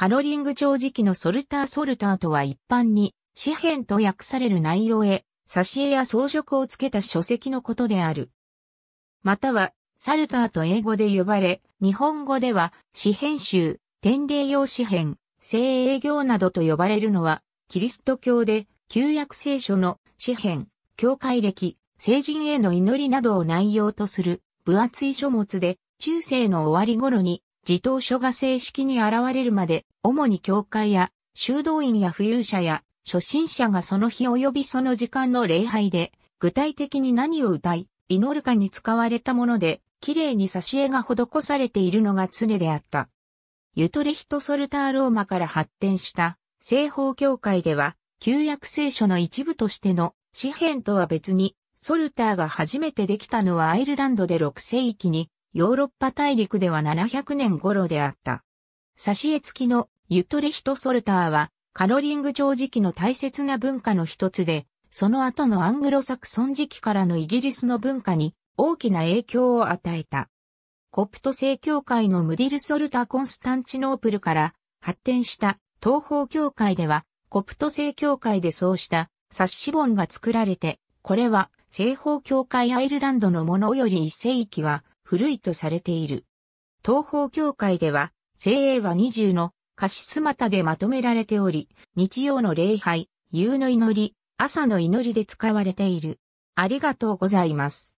カロリング長時期のソルターソルターとは一般に、紙幣と訳される内容へ、挿絵や装飾をつけた書籍のことである。または、サルターと英語で呼ばれ、日本語では、紙幣集、典礼用紙幣、聖営業などと呼ばれるのは、キリスト教で、旧約聖書の紙幣、教会歴、聖人への祈りなどを内容とする、分厚い書物で、中世の終わり頃に自投書が正式に現れるまで、主に教会や、修道院や富裕者や、初心者がその日及びその時間の礼拝で、具体的に何を歌い、祈るかに使われたもので、綺麗に挿絵が施されているのが常であった。ユトレヒト・ソルター・ローマから発展した西方教会では、旧約聖書の一部としての詩篇とは別に、ソルターが初めてできたのはアイルランドで6世紀にヨーロッパ大陸では700年頃であった。挿絵付きのユトレヒト・ソルターはカロリング朝時期の大切な文化の一つで、その後のアングロサクソン時期からのイギリスの文化に大きな影響を与えた。コプト正教会のムディル・ソルタ・コンスタンチノープルから発展した東方教会では、コプト正教会でそうしたサッシボンが作られて、これは西方教会アイルランドのものより一世紀は古いとされている。東方教会では、聖英は20の貸し姿でまとめられており、日曜の礼拝、夕の祈り、朝の祈りで使われている。ありがとうございます。